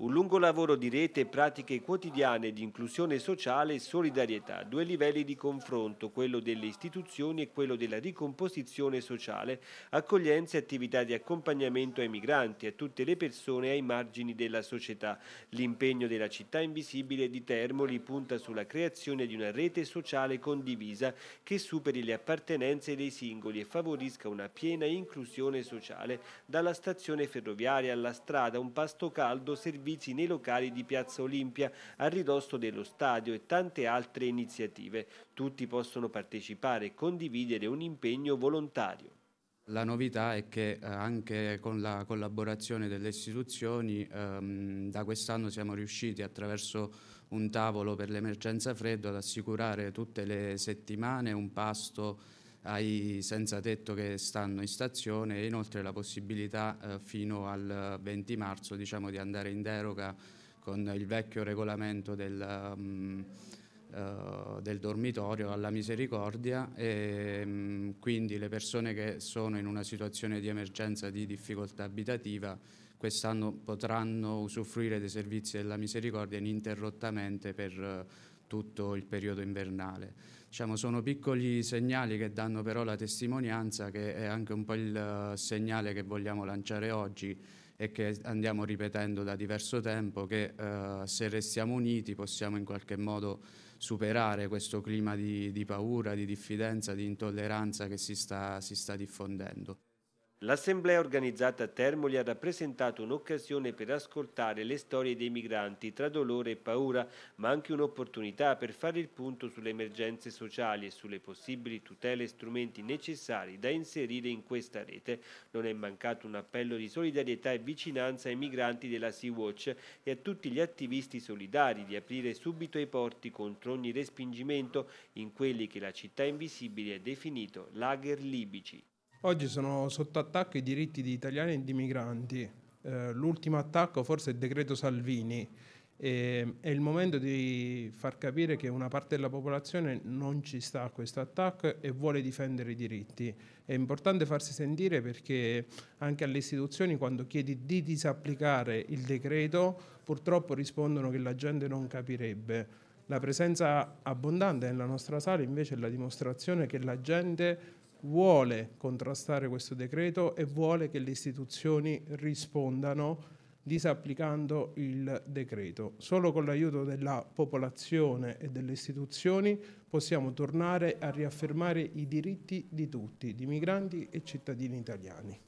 Un lungo lavoro di rete e pratiche quotidiane di inclusione sociale e solidarietà, due livelli di confronto, quello delle istituzioni e quello della ricomposizione sociale, accoglienza e attività di accompagnamento ai migranti, a tutte le persone ai margini della società. L'impegno della città invisibile di Termoli punta sulla creazione di una rete sociale condivisa che superi le appartenenze dei singoli e favorisca una piena inclusione sociale, dalla stazione ferroviaria alla strada, un pasto caldo, servito servizi nei locali di Piazza Olimpia a ridosso dello stadio e tante altre iniziative. Tutti possono partecipare e condividere un impegno volontario. La novità è che eh, anche con la collaborazione delle istituzioni ehm, da quest'anno siamo riusciti attraverso un tavolo per l'emergenza freddo ad assicurare tutte le settimane un pasto ai senza tetto che stanno in stazione e inoltre la possibilità eh, fino al 20 eh, marzo diciamo, di andare in deroga con il vecchio regolamento del... Um, eh, del dormitorio alla misericordia e mm, quindi le persone che sono in una situazione di emergenza di difficoltà abitativa quest'anno potranno usufruire dei servizi della misericordia ininterrottamente per eh, tutto il periodo invernale. Diciamo, sono piccoli segnali che danno però la testimonianza che è anche un po' il eh, segnale che vogliamo lanciare oggi e che andiamo ripetendo da diverso tempo, che eh, se restiamo uniti possiamo in qualche modo superare questo clima di, di paura, di diffidenza, di intolleranza che si sta, si sta diffondendo. L'assemblea organizzata a Termoli ha rappresentato un'occasione per ascoltare le storie dei migranti tra dolore e paura, ma anche un'opportunità per fare il punto sulle emergenze sociali e sulle possibili tutele e strumenti necessari da inserire in questa rete. Non è mancato un appello di solidarietà e vicinanza ai migranti della Sea-Watch e a tutti gli attivisti solidari di aprire subito i porti contro ogni respingimento in quelli che la città invisibile ha definito lager libici. Oggi sono sotto attacco i diritti di italiani e di migranti. Eh, l'ultimo attacco forse è il decreto Salvini. E, è il momento di far capire che una parte della popolazione non ci sta a questo attacco e vuole difendere i diritti. È importante farsi sentire perché anche alle istituzioni quando chiedi di disapplicare il decreto purtroppo rispondono che la gente non capirebbe. La presenza abbondante nella nostra sala invece è la dimostrazione che la gente vuole contrastare questo decreto e vuole che le istituzioni rispondano disapplicando il decreto. Solo con l'aiuto della popolazione e delle istituzioni possiamo tornare a riaffermare i diritti di tutti, di migranti e cittadini italiani.